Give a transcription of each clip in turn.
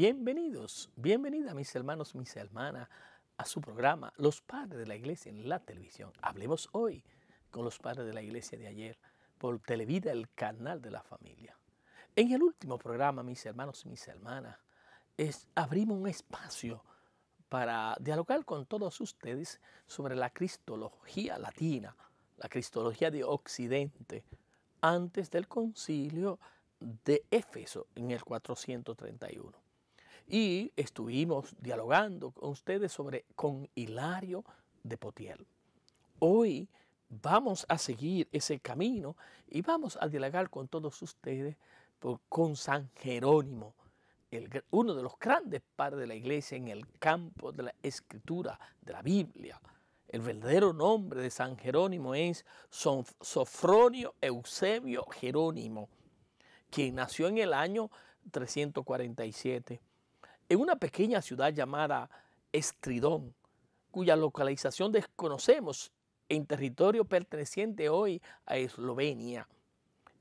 Bienvenidos, bienvenida mis hermanos, mis hermanas, a su programa Los Padres de la Iglesia en la televisión. Hablemos hoy con los padres de la iglesia de ayer por Televida, el canal de la familia. En el último programa, mis hermanos y mis hermanas, abrimos un espacio para dialogar con todos ustedes sobre la cristología latina, la cristología de Occidente, antes del concilio de Éfeso en el 431 y estuvimos dialogando con ustedes sobre con Hilario de Potiel. Hoy vamos a seguir ese camino y vamos a dialogar con todos ustedes con San Jerónimo, uno de los grandes padres de la iglesia en el campo de la escritura, de la Biblia. El verdadero nombre de San Jerónimo es Sofronio Eusebio Jerónimo, quien nació en el año 347 en una pequeña ciudad llamada Estridón, cuya localización desconocemos en territorio perteneciente hoy a Eslovenia.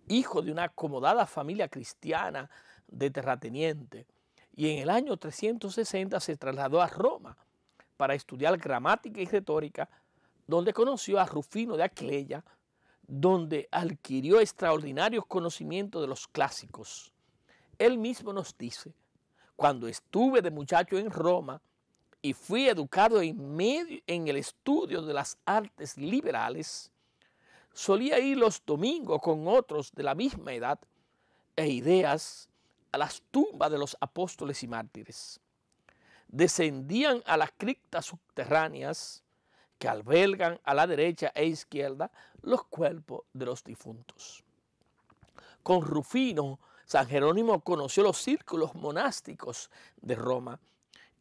Hijo de una acomodada familia cristiana de terrateniente, y en el año 360 se trasladó a Roma para estudiar gramática y retórica, donde conoció a Rufino de Aquileia, donde adquirió extraordinarios conocimientos de los clásicos. Él mismo nos dice, cuando estuve de muchacho en Roma y fui educado en, medio, en el estudio de las artes liberales, solía ir los domingos con otros de la misma edad e ideas a las tumbas de los apóstoles y mártires. Descendían a las criptas subterráneas que albergan a la derecha e izquierda los cuerpos de los difuntos. Con Rufino San Jerónimo conoció los círculos monásticos de Roma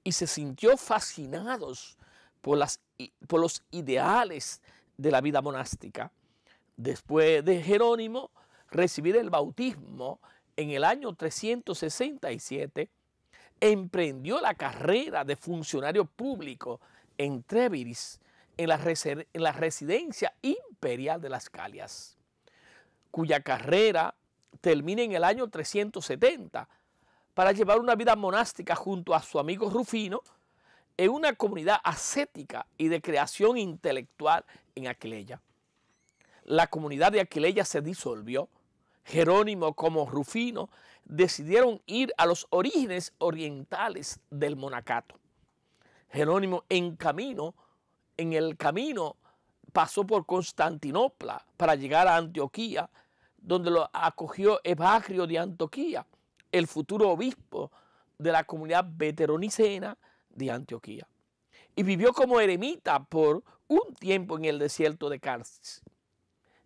y se sintió fascinado por, los ideales de la vida monástica. Después de Jerónimo recibir el bautismo en el año 367, emprendió la carrera de funcionario público en Treviris, en la residencia imperial de las Calias, cuya carrera termina en el año 370 para llevar una vida monástica junto a su amigo Rufino en una comunidad ascética y de creación intelectual en Aquileia. La comunidad de Aquileia se disolvió. Jerónimo como Rufino decidieron ir a los orígenes orientales del monacato. Jerónimo en camino, en el camino pasó por Constantinopla para llegar a Antioquía donde lo acogió Evagrio de Antioquía, el futuro obispo de la comunidad veteronicena de Antioquía. Y vivió como eremita por un tiempo en el desierto de Carsis.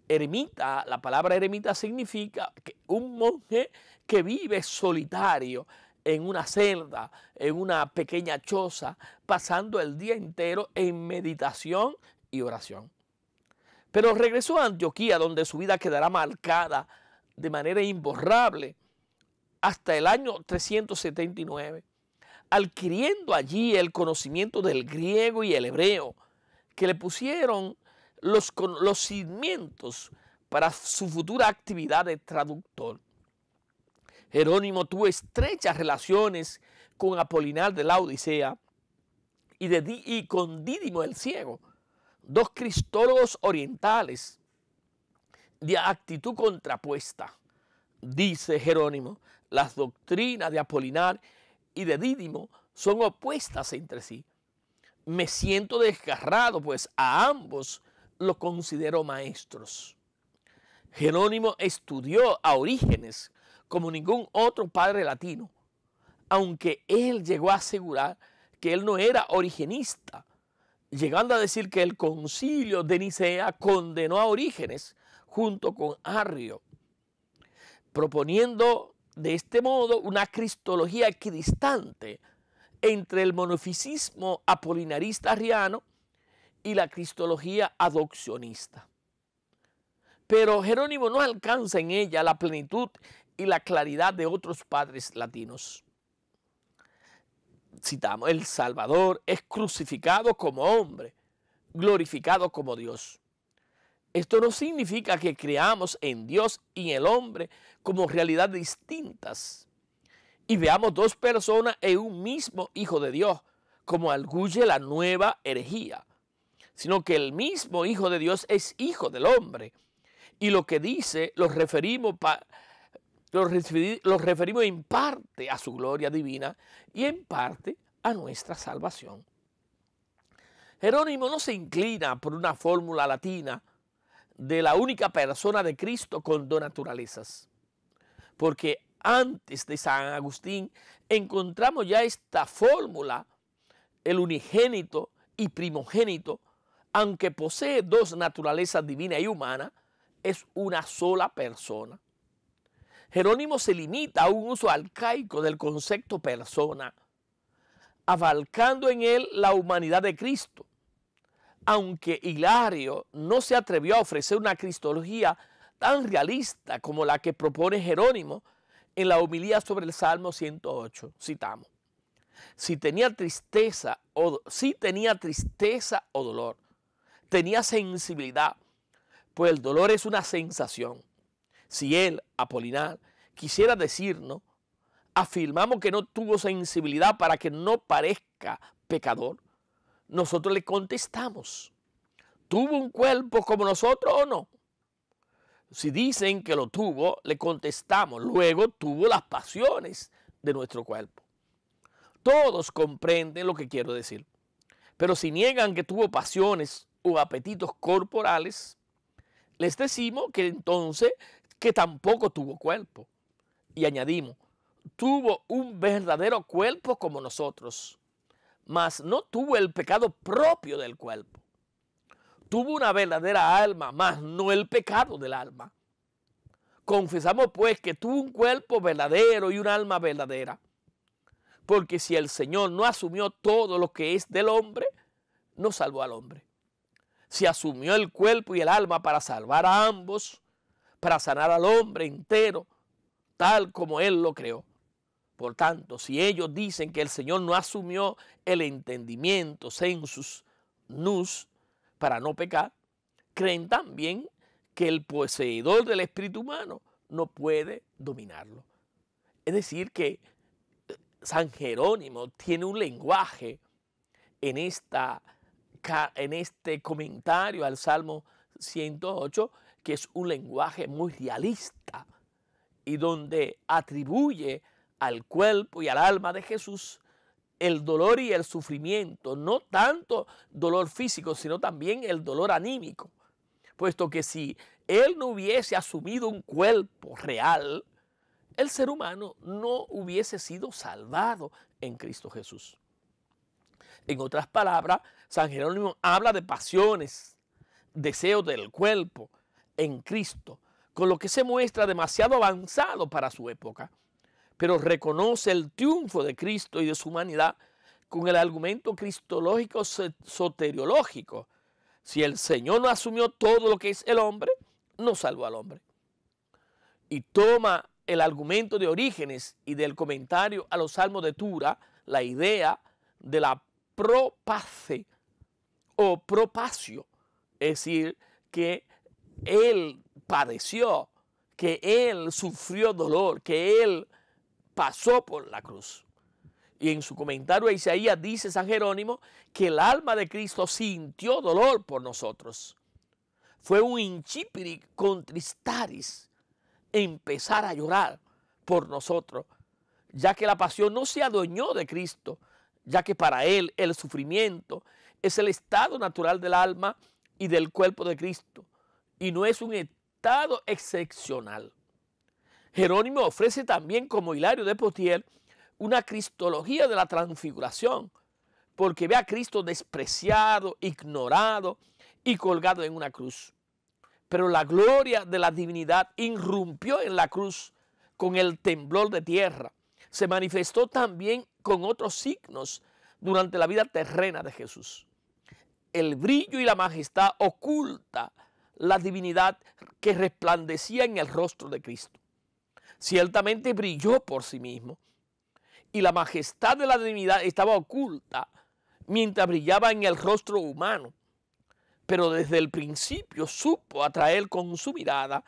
Eremita, la palabra eremita significa que un monje que vive solitario en una celda, en una pequeña choza, pasando el día entero en meditación y oración. Pero regresó a Antioquía, donde su vida quedará marcada de manera imborrable hasta el año 379, adquiriendo allí el conocimiento del griego y el hebreo, que le pusieron los, los cimientos para su futura actividad de traductor. Jerónimo tuvo estrechas relaciones con Apolinar de la Odisea y, y con Dídimo el Ciego, dos cristólogos orientales de actitud contrapuesta, dice Jerónimo, las doctrinas de Apolinar y de Dídimo son opuestas entre sí. Me siento desgarrado, pues a ambos los considero maestros. Jerónimo estudió a Orígenes como ningún otro padre latino, aunque él llegó a asegurar que él no era origenista, llegando a decir que el concilio de Nicea condenó a Orígenes junto con Arrio, proponiendo de este modo una cristología equidistante entre el monofisismo apolinarista arriano y la cristología adopcionista. Pero Jerónimo no alcanza en ella la plenitud y la claridad de otros padres latinos el Salvador es crucificado como hombre, glorificado como Dios. Esto no significa que creamos en Dios y en el hombre como realidades distintas y veamos dos personas en un mismo Hijo de Dios, como arguye la nueva herejía, sino que el mismo Hijo de Dios es Hijo del hombre. Y lo que dice lo referimos, lo referimos en parte a su gloria divina y en parte a nuestra salvación. Jerónimo no se inclina por una fórmula latina de la única persona de Cristo con dos naturalezas, porque antes de San Agustín encontramos ya esta fórmula, el unigénito y primogénito, aunque posee dos naturalezas divina y humana, es una sola persona. Jerónimo se limita a un uso arcaico del concepto persona avalcando en él la humanidad de Cristo. Aunque Hilario no se atrevió a ofrecer una cristología tan realista como la que propone Jerónimo en la homilía sobre el Salmo 108, citamos. Si tenía tristeza o si tenía tristeza o dolor, tenía sensibilidad, pues el dolor es una sensación. Si él, Apolinar, quisiera decirnos afirmamos que no tuvo sensibilidad para que no parezca pecador, nosotros le contestamos, ¿tuvo un cuerpo como nosotros o no? Si dicen que lo tuvo, le contestamos, luego tuvo las pasiones de nuestro cuerpo. Todos comprenden lo que quiero decir, pero si niegan que tuvo pasiones o apetitos corporales, les decimos que entonces que tampoco tuvo cuerpo. Y añadimos, tuvo un verdadero cuerpo como nosotros, mas no tuvo el pecado propio del cuerpo. Tuvo una verdadera alma, mas no el pecado del alma. Confesamos pues que tuvo un cuerpo verdadero y un alma verdadera. Porque si el Señor no asumió todo lo que es del hombre, no salvó al hombre. Si asumió el cuerpo y el alma para salvar a ambos, para sanar al hombre entero, tal como Él lo creó. Por tanto, si ellos dicen que el Señor no asumió el entendimiento, sensus, nus, para no pecar, creen también que el poseedor del espíritu humano no puede dominarlo. Es decir, que eh, San Jerónimo tiene un lenguaje en, esta, en este comentario al Salmo 108 que es un lenguaje muy realista y donde atribuye al cuerpo y al alma de Jesús el dolor y el sufrimiento, no tanto dolor físico, sino también el dolor anímico, puesto que si Él no hubiese asumido un cuerpo real, el ser humano no hubiese sido salvado en Cristo Jesús. En otras palabras, San Jerónimo habla de pasiones, deseos del cuerpo en Cristo, con lo que se muestra demasiado avanzado para su época pero reconoce el triunfo de Cristo y de su humanidad con el argumento cristológico soteriológico. Si el Señor no asumió todo lo que es el hombre, no salvó al hombre. Y toma el argumento de Orígenes y del comentario a los Salmos de Tura, la idea de la propace o propacio, es decir, que Él padeció, que Él sufrió dolor, que Él pasó por la cruz. Y en su comentario a Isaías dice San Jerónimo que el alma de Cristo sintió dolor por nosotros. Fue un incipiri contristaris empezar a llorar por nosotros, ya que la pasión no se adueñó de Cristo, ya que para él el sufrimiento es el estado natural del alma y del cuerpo de Cristo, y no es un estado excepcional. Jerónimo ofrece también, como Hilario de Potier, una cristología de la transfiguración, porque ve a Cristo despreciado, ignorado y colgado en una cruz. Pero la gloria de la divinidad irrumpió en la cruz con el temblor de tierra. Se manifestó también con otros signos durante la vida terrena de Jesús. El brillo y la majestad oculta la divinidad que resplandecía en el rostro de Cristo ciertamente brilló por sí mismo, y la majestad de la divinidad estaba oculta mientras brillaba en el rostro humano, pero desde el principio supo atraer con su mirada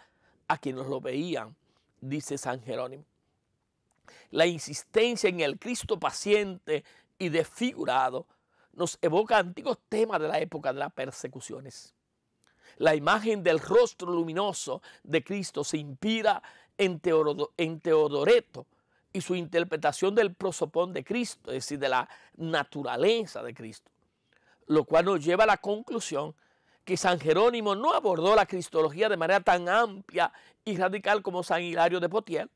a quienes lo veían, dice San Jerónimo. La insistencia en el Cristo paciente y desfigurado nos evoca antiguos temas de la época de las persecuciones. La imagen del rostro luminoso de Cristo se inspira en, Teodoreto y su interpretación del prosopón de Cristo, es decir, de la naturaleza de Cristo, lo cual nos lleva a la conclusión que San Jerónimo no abordó la cristología de manera tan amplia y radical como San Hilario de Potier,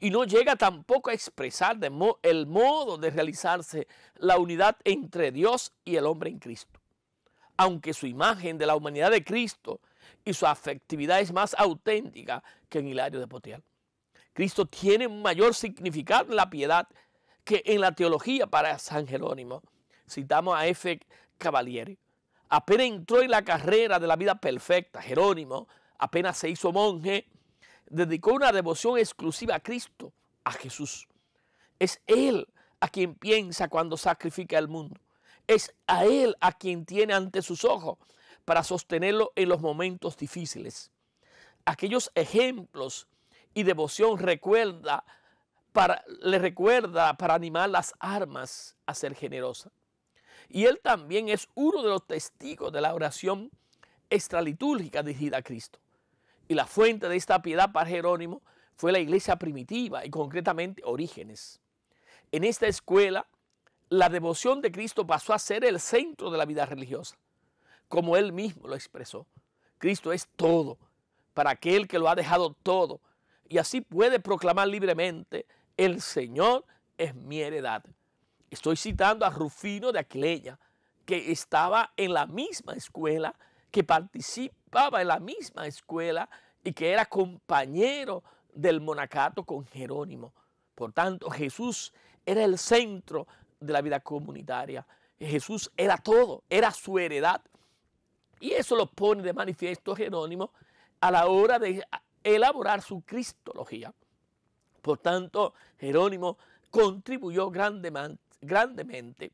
y no llega tampoco a expresar el modo de realizarse la unidad entre Dios y el hombre en Cristo. Aunque su imagen de la humanidad de Cristo y su afectividad es más auténtica que en Hilario de Potial. Cristo tiene mayor significado en la piedad que en la teología para San Jerónimo. Citamos a F. Cavalieri. Apenas entró en la carrera de la vida perfecta, Jerónimo apenas se hizo monje, dedicó una devoción exclusiva a Cristo, a Jesús. Es Él a quien piensa cuando sacrifica el mundo. Es a Él a quien tiene ante sus ojos para sostenerlo en los momentos difíciles. Aquellos ejemplos y devoción recuerda para, le recuerda para animar las armas a ser generosa. Y él también es uno de los testigos de la oración extralitúrgica dirigida a Cristo. Y la fuente de esta piedad para Jerónimo fue la iglesia primitiva y concretamente Orígenes. En esta escuela, la devoción de Cristo pasó a ser el centro de la vida religiosa como él mismo lo expresó. Cristo es todo para aquel que lo ha dejado todo y así puede proclamar libremente, el Señor es mi heredad. Estoy citando a Rufino de Aquileia, que estaba en la misma escuela, que participaba en la misma escuela y que era compañero del monacato con Jerónimo. Por tanto, Jesús era el centro de la vida comunitaria. Jesús era todo, era su heredad. Y eso lo pone de manifiesto Jerónimo a la hora de elaborar su cristología. Por tanto, Jerónimo contribuyó grandemente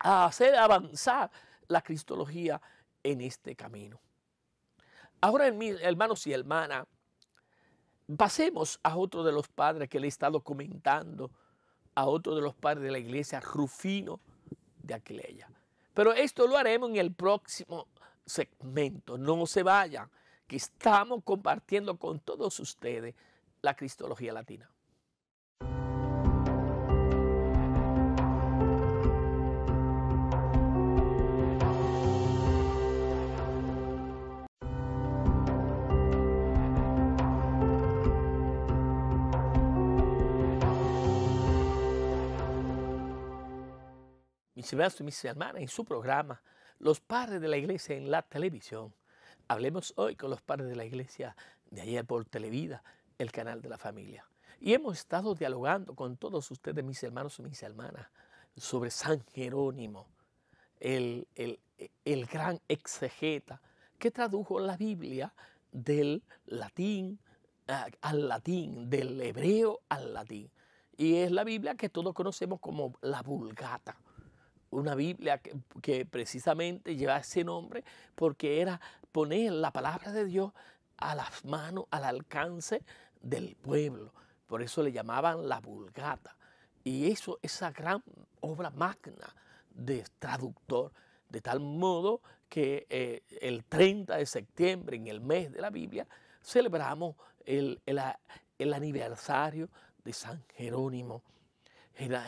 a hacer avanzar la cristología en este camino. Ahora, hermanos y hermanas, pasemos a otro de los padres que le he estado comentando, a otro de los padres de la iglesia, Rufino de Aquileia. Pero esto lo haremos en el próximo segmento. No se vayan, que estamos compartiendo con todos ustedes la Cristología Latina. Mis hermanos y mis hermanas, en su programa los padres de la iglesia en la televisión. Hablemos hoy con los padres de la iglesia de ayer por Televida, el canal de la familia. Y hemos estado dialogando con todos ustedes, mis hermanos y mis hermanas, sobre San Jerónimo, el, el gran exegeta que tradujo la Biblia del latín ah, al latín, del hebreo al latín. Y es la Biblia que todos conocemos como la Vulgata una Biblia que, precisamente lleva ese nombre porque era poner la palabra de Dios a las manos, al alcance del pueblo. Por eso le llamaban la Vulgata. Y eso, esa gran obra magna de traductor, de tal modo que eh, el 30 de septiembre, en el mes de la Biblia, celebramos el aniversario de San Jerónimo.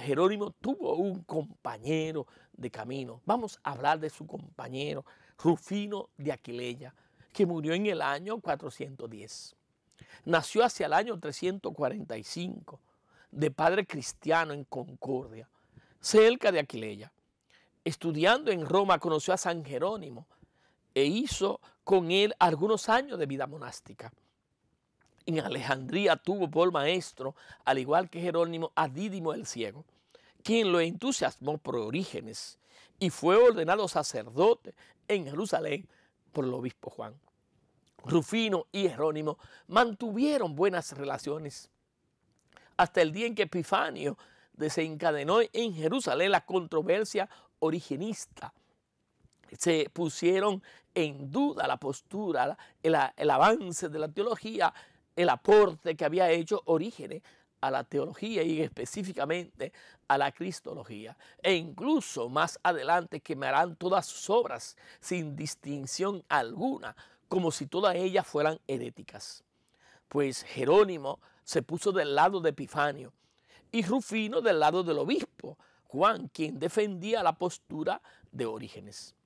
Jerónimo tuvo un compañero de camino. Vamos a hablar de su compañero, Rufino de Aquileia, que murió en el año 410. Nació hacia el año 345, de padre cristiano en Concordia, cerca de Aquileia. Estudiando en Roma conoció a San Jerónimo e hizo con él algunos años de vida monástica en Alejandría tuvo por maestro, al igual que Jerónimo, a Dídimo el Ciego, quien lo entusiasmó por Orígenes y fue ordenado sacerdote en Jerusalén por el obispo Juan. Rufino y Jerónimo mantuvieron buenas relaciones hasta el día en que Epifanio desencadenó en Jerusalén la controversia originista. Se pusieron en duda la postura, el, el avance de la teología el aporte que había hecho Orígenes a la teología y específicamente a la cristología. E incluso más adelante quemarán todas sus obras sin distinción alguna, como si todas ellas fueran heréticas. Pues Jerónimo se puso del lado de Epifanio y Rufino del lado del obispo, Juan, quien defendía la postura de Orígenes.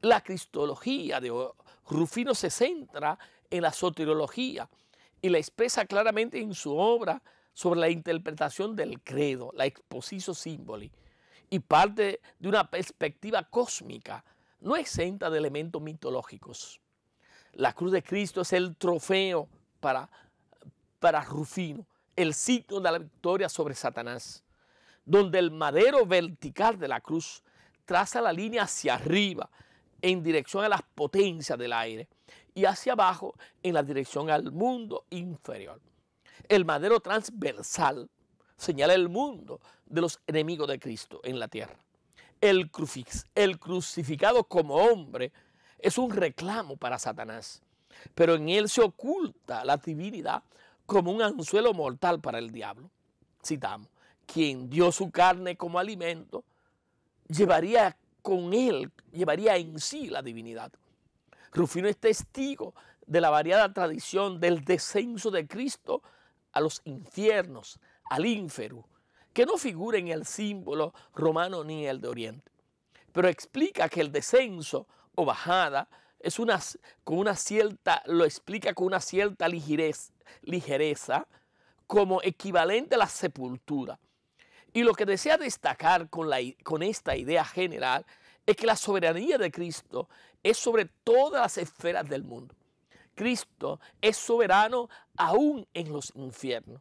La cristología de Rufino se centra en la soteriología, y la expresa claramente en su obra sobre la interpretación del credo, la exposición símboli, y parte de una perspectiva cósmica, no exenta de elementos mitológicos. La cruz de Cristo es el trofeo para, para Rufino, el signo de la victoria sobre Satanás, donde el madero vertical de la cruz traza la línea hacia arriba en dirección a las potencias del aire y hacia abajo en la dirección al mundo inferior. El madero transversal señala el mundo de los enemigos de Cristo en la tierra. El, crucifix, el crucificado como hombre es un reclamo para Satanás, pero en él se oculta la divinidad como un anzuelo mortal para el diablo. Citamos, quien dio su carne como alimento, llevaría con él, llevaría en sí la divinidad. Rufino es testigo de la variada tradición del descenso de Cristo a los infiernos, al ínfero, que no figura en el símbolo romano ni en el de Oriente. Pero explica que el descenso o bajada es una, con una cierta, lo explica con una cierta ligereza como equivalente a la sepultura. Y lo que desea destacar con, la, con esta idea general es que la soberanía de Cristo es sobre todas las esferas del mundo. Cristo es soberano aún en los infiernos.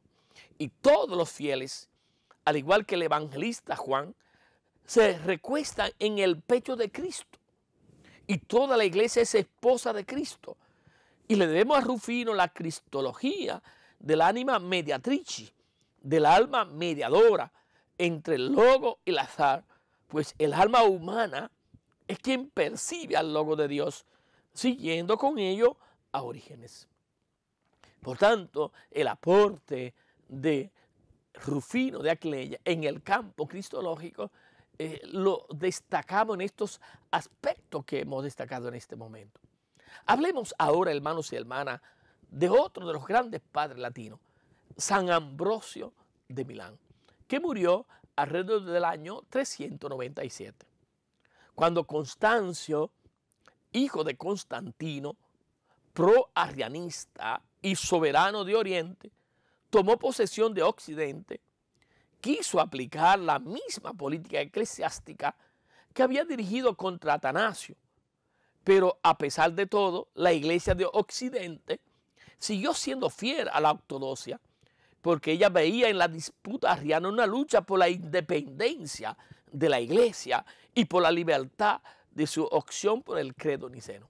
Y todos los fieles, al igual que el evangelista Juan, se recuestan en el pecho de Cristo. Y toda la iglesia es esposa de Cristo. Y le debemos a Rufino la cristología del ánima mediatrici, del alma mediadora entre el logo y el azar, pues el alma humana es quien percibe al Logo de Dios, siguiendo con ello a Orígenes. Por tanto, el aporte de Rufino de Aquileia en el campo cristológico eh, lo destacamos en estos aspectos que hemos destacado en este momento. Hablemos ahora, hermanos y hermanas, de otro de los grandes padres latinos, San Ambrosio de Milán, que murió alrededor del año 397, cuando Constancio, hijo de Constantino, pro-arrianista y soberano de Oriente, tomó posesión de Occidente, quiso aplicar la misma política eclesiástica que había dirigido contra Atanasio. Pero a pesar de todo, la iglesia de Occidente siguió siendo fiel a la ortodoxia porque ella veía en la disputa arriana una lucha por la independencia de la iglesia y por la libertad de su opción por el credo niceno.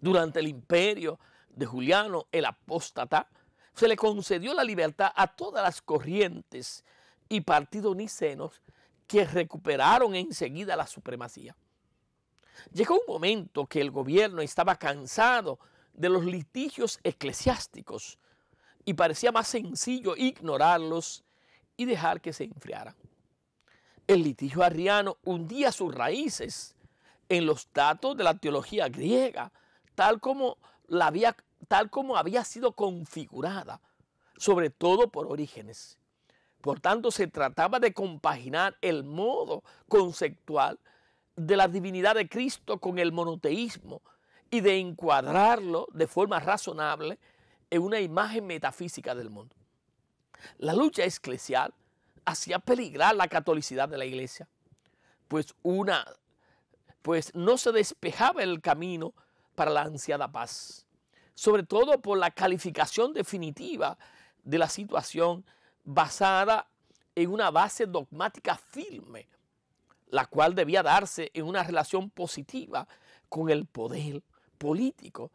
Durante el imperio de Juliano el apóstata, se le concedió la libertad a todas las corrientes y partidos nicenos que recuperaron enseguida la supremacía. Llegó un momento que el gobierno estaba cansado de los litigios eclesiásticos y parecía más sencillo ignorarlos y dejar que se enfriaran. El litigio arriano hundía sus raíces en los datos de la teología griega, tal como, la había, tal como había sido configurada, sobre todo por Orígenes. Por tanto, se trataba de compaginar el modo conceptual de la divinidad de Cristo con el monoteísmo y de encuadrarlo de forma razonable en una imagen metafísica del mundo. La lucha eclesial hacía peligrar la catolicidad de la iglesia, pues, una, pues no se despejaba el camino para la ansiada paz, sobre todo por la calificación definitiva de la situación basada en una base dogmática firme, la cual debía darse en una relación positiva con el poder político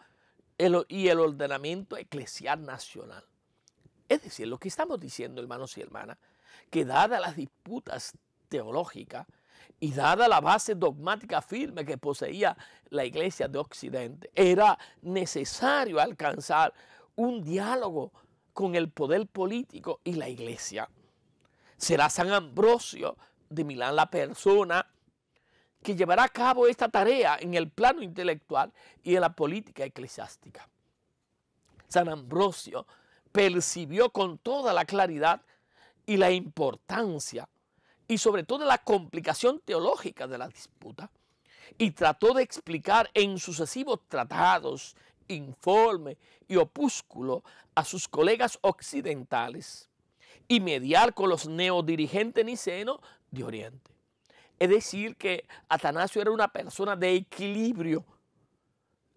y el ordenamiento eclesial nacional. Es decir, lo que estamos diciendo, hermanos y hermanas, que dadas las disputas teológicas y dada la base dogmática firme que poseía la iglesia de Occidente, era necesario alcanzar un diálogo con el poder político y la iglesia. Será San Ambrosio de Milán la persona que llevará a cabo esta tarea en el plano intelectual y en la política eclesiástica. San Ambrosio percibió con toda la claridad y la importancia y sobre todo la complicación teológica de la disputa y trató de explicar en sucesivos tratados, informe y opúsculo a sus colegas occidentales y mediar con los neodirigentes nicenos de Oriente. Es decir, que Atanasio era una persona de equilibrio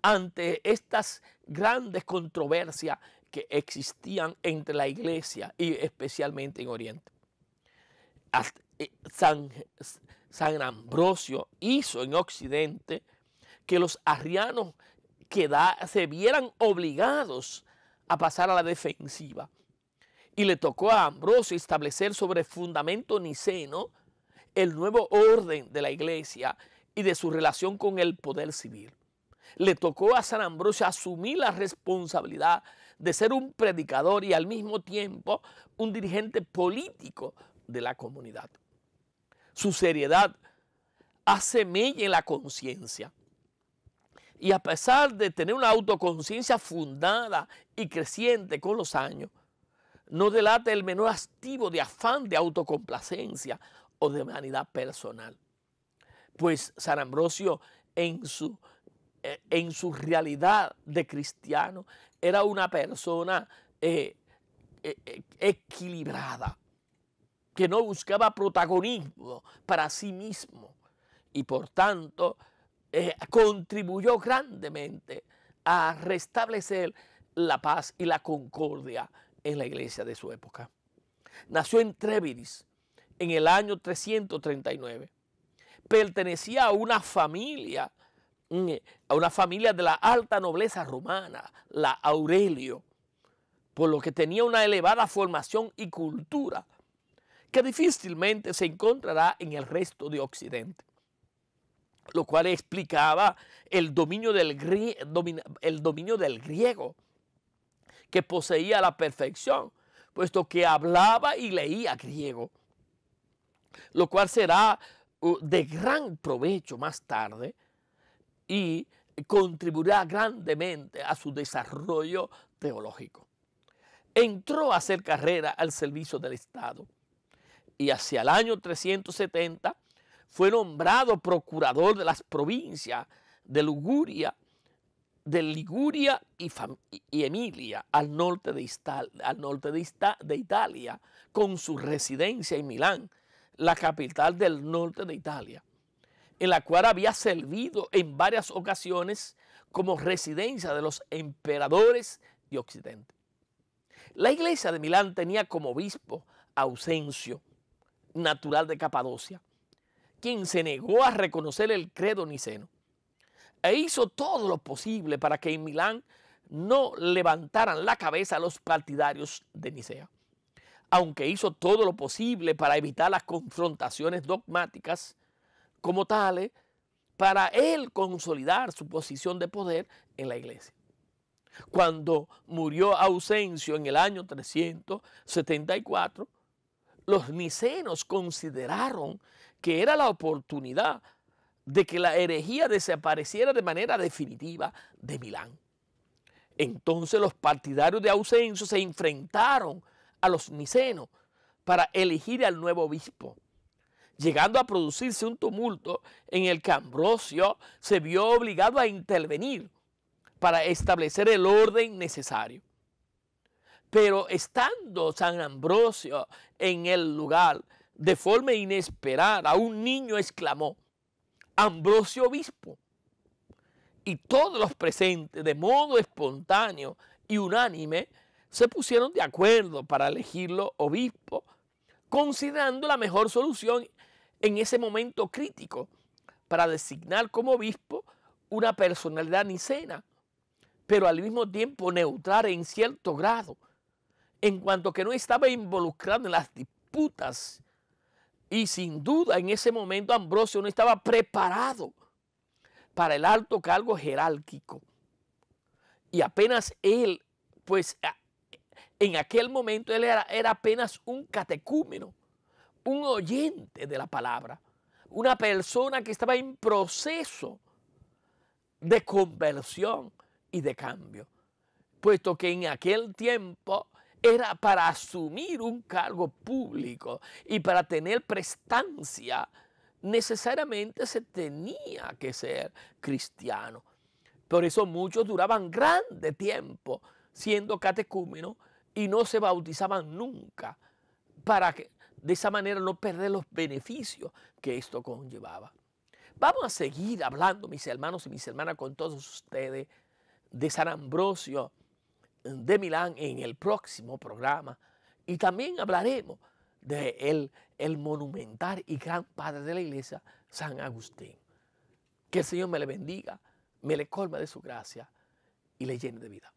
ante estas grandes controversias que existían entre la iglesia y especialmente en Oriente. Eh, San, Ambrosio hizo en Occidente que los arrianos se vieran obligados a pasar a la defensiva. Y le tocó a Ambrosio establecer sobre fundamento niceno el nuevo orden de la iglesia y de su relación con el poder civil. Le tocó a San Ambrosio asumir la responsabilidad de ser un predicador y al mismo tiempo un dirigente político de la comunidad. Su seriedad hace en la conciencia. Y a pesar de tener una autoconciencia fundada y creciente con los años, no delata el menor activo de afán de autocomplacencia o de humanidad personal. Pues San Ambrosio en su, eh, en su realidad de cristiano era una persona eh, e, e, equilibrada, que no buscaba protagonismo para sí mismo y por tanto eh, contribuyó grandemente a restablecer la paz y la concordia en la iglesia de su época. Nació en Treviris, en el año 339. Pertenecía a una familia, mm, a una familia de la alta nobleza romana, la Aurelio, por lo que tenía una elevada formación y cultura que difícilmente se encontrará en el resto de Occidente lo cual explicaba el dominio, del griego que poseía la perfección, puesto que hablaba y leía griego lo cual será uh, de gran provecho más tarde y contribuirá grandemente a su desarrollo teológico. Entró a hacer carrera al servicio del Estado y hacia el año 370 fue nombrado procurador de las provincias de Liguria, de Liguria y, Emilia, al norte, al de Italia, con su residencia en Milán, la capital del norte de Italia, en la cual había servido en varias ocasiones como residencia de los emperadores de Occidente. La iglesia de Milán tenía como obispo Ausencio, natural de Capadocia, quien se negó a reconocer el credo niceno e hizo todo lo posible para que en Milán no levantaran la cabeza a los partidarios de Nicea aunque hizo todo lo posible para evitar las confrontaciones dogmáticas como tales, para él consolidar su posición de poder en la iglesia. Cuando murió Ausencio en el año 374, los nicenos consideraron que era la oportunidad de que la herejía desapareciera de manera definitiva de Milán. Entonces los partidarios de Ausencio se enfrentaron a los nicenos para elegir al nuevo obispo llegando a producirse un tumulto en el que Ambrosio se vio obligado a intervenir para establecer el orden necesario. Pero estando San Ambrosio en el lugar, de forma inesperada, un niño exclamó, Ambrosio obispo. Y todos los presentes, de modo espontáneo y unánime, se pusieron de acuerdo para elegirlo obispo, considerando la mejor solución en ese momento crítico para designar como obispo una personalidad nicena, pero al mismo tiempo neutral en cierto grado, en cuanto que no estaba involucrado en las disputas. Y sin duda en ese momento Ambrosio no estaba preparado para el alto cargo jerárquico. Y apenas él, pues en aquel momento él era, era apenas un catecúmeno, un oyente de la palabra, una persona que estaba en proceso de conversión y de cambio, puesto que en aquel tiempo era para asumir un cargo público y para tener prestancia, necesariamente se tenía que ser cristiano. Por eso muchos duraban grande tiempo siendo catecúmenos y no se bautizaban nunca para que de esa manera no perder los beneficios que esto conllevaba. Vamos a seguir hablando, mis hermanos y mis hermanas, con todos ustedes de San Ambrosio de Milán en el próximo programa. Y también hablaremos de el, el monumental y gran padre de la iglesia, San Agustín. Que el Señor me le bendiga, me le colma de su gracia y le llene de vida.